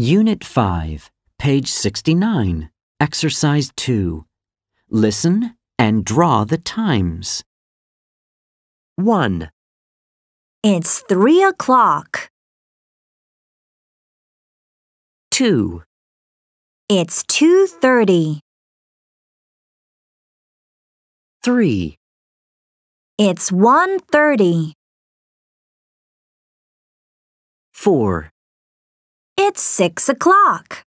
Unit 5, page 69, exercise 2. Listen and draw the times. 1. It's 3 o'clock. 2. It's 2.30. 3. It's 1.30. 4 it's six o'clock.